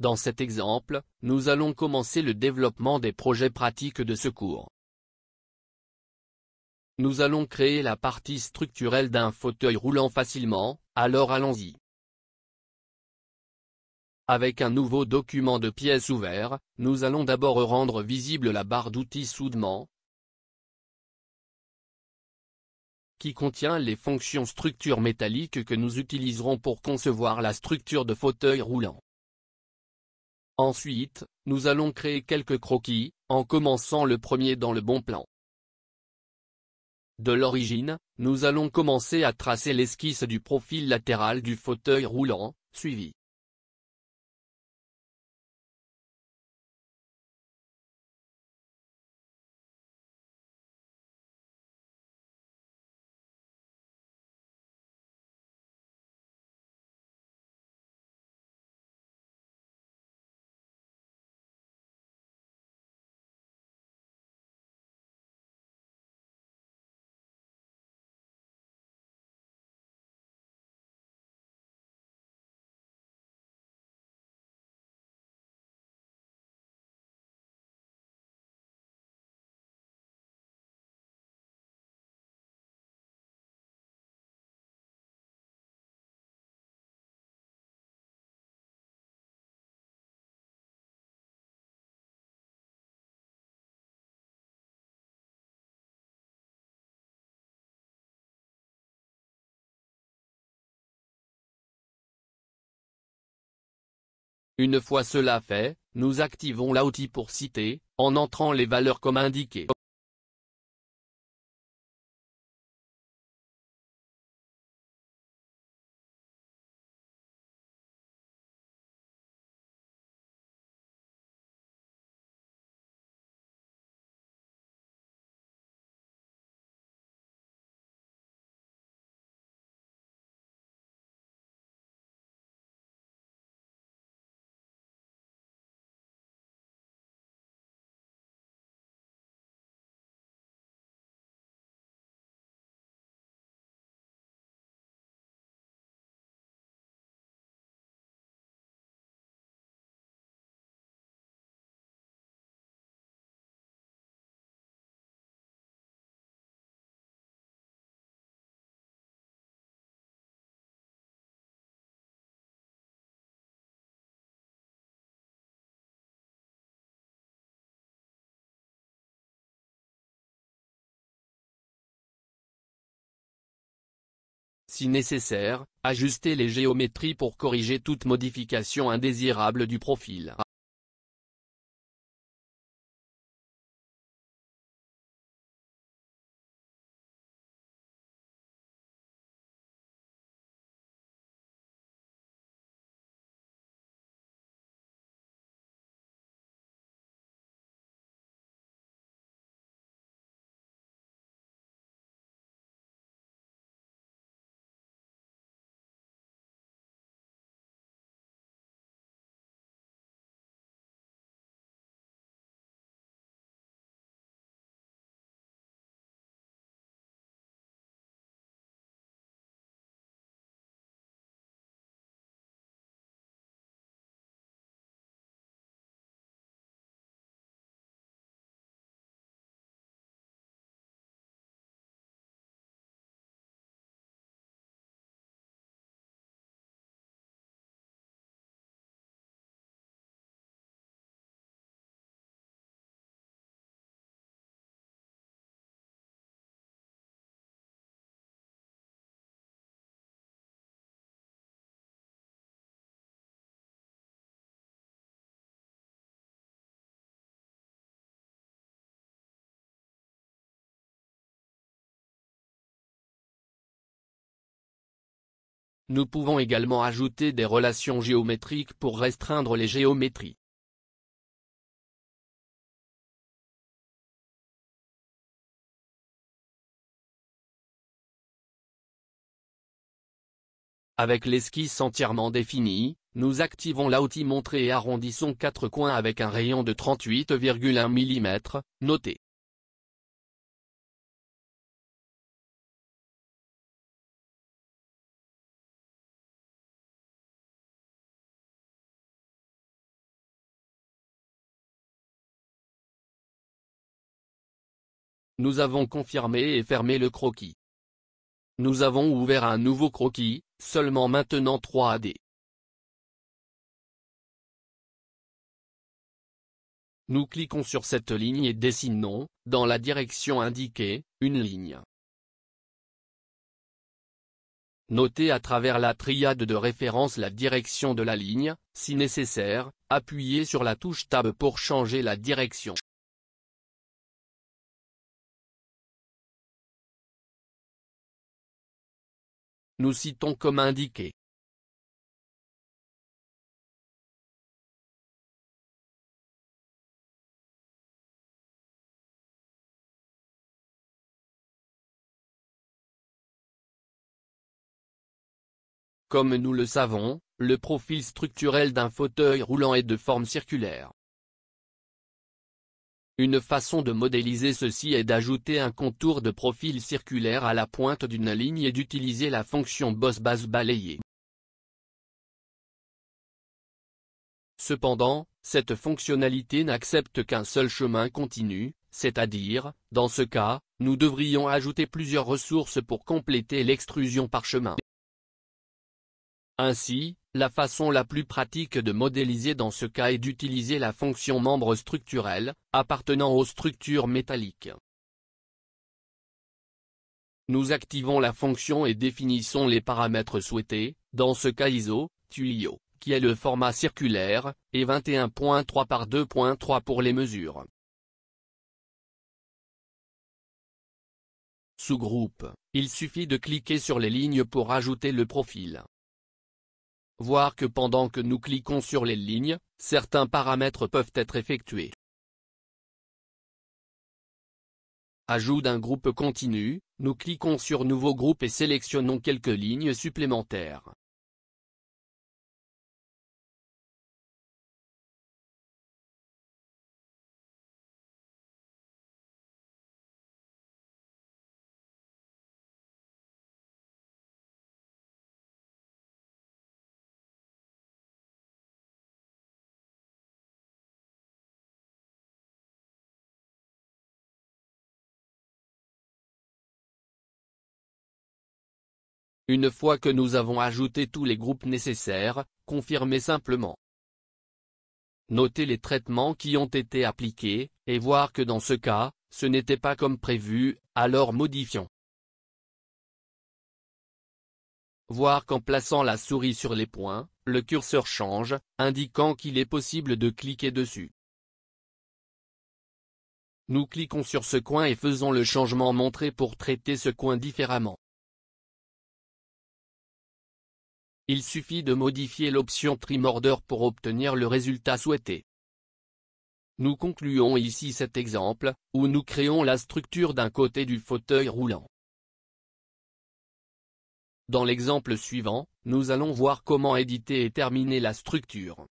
Dans cet exemple, nous allons commencer le développement des projets pratiques de secours. Nous allons créer la partie structurelle d'un fauteuil roulant facilement, alors allons-y. Avec un nouveau document de pièces ouvert, nous allons d'abord rendre visible la barre d'outils soudement, qui contient les fonctions structure métallique que nous utiliserons pour concevoir la structure de fauteuil roulant. Ensuite, nous allons créer quelques croquis, en commençant le premier dans le bon plan. De l'origine, nous allons commencer à tracer l'esquisse du profil latéral du fauteuil roulant, suivi Une fois cela fait, nous activons l'outil pour citer, en entrant les valeurs comme indiqué. si nécessaire, ajuster les géométries pour corriger toute modification indésirable du profil. Nous pouvons également ajouter des relations géométriques pour restreindre les géométries. Avec l'esquisse entièrement définie, nous activons l'outil montré et arrondissons quatre coins avec un rayon de 38,1 mm, noté. Nous avons confirmé et fermé le croquis. Nous avons ouvert un nouveau croquis, seulement maintenant 3D. Nous cliquons sur cette ligne et dessinons, dans la direction indiquée, une ligne. Notez à travers la triade de référence la direction de la ligne, si nécessaire, appuyez sur la touche Tab pour changer la direction. Nous citons comme indiqué. Comme nous le savons, le profil structurel d'un fauteuil roulant est de forme circulaire. Une façon de modéliser ceci est d'ajouter un contour de profil circulaire à la pointe d'une ligne et d'utiliser la fonction boss base BALAYER. Cependant, cette fonctionnalité n'accepte qu'un seul chemin continu, c'est-à-dire, dans ce cas, nous devrions ajouter plusieurs ressources pour compléter l'extrusion par chemin. Ainsi, la façon la plus pratique de modéliser dans ce cas est d'utiliser la fonction membre structurel, appartenant aux structures métalliques. Nous activons la fonction et définissons les paramètres souhaités, dans ce cas ISO, tuyau, qui est le format circulaire, et 21.3 par 2.3 pour les mesures. Sous-groupe, il suffit de cliquer sur les lignes pour ajouter le profil voir que pendant que nous cliquons sur les lignes, certains paramètres peuvent être effectués. Ajout d'un groupe continu, nous cliquons sur Nouveau groupe et sélectionnons quelques lignes supplémentaires. une fois que nous avons ajouté tous les groupes nécessaires, confirmez simplement. Notez les traitements qui ont été appliqués, et voir que dans ce cas, ce n'était pas comme prévu, alors modifions. Voir qu'en plaçant la souris sur les points, le curseur change, indiquant qu'il est possible de cliquer dessus. Nous cliquons sur ce coin et faisons le changement montré pour traiter ce coin différemment. Il suffit de modifier l'option Trimorder pour obtenir le résultat souhaité. Nous concluons ici cet exemple, où nous créons la structure d'un côté du fauteuil roulant. Dans l'exemple suivant, nous allons voir comment éditer et terminer la structure.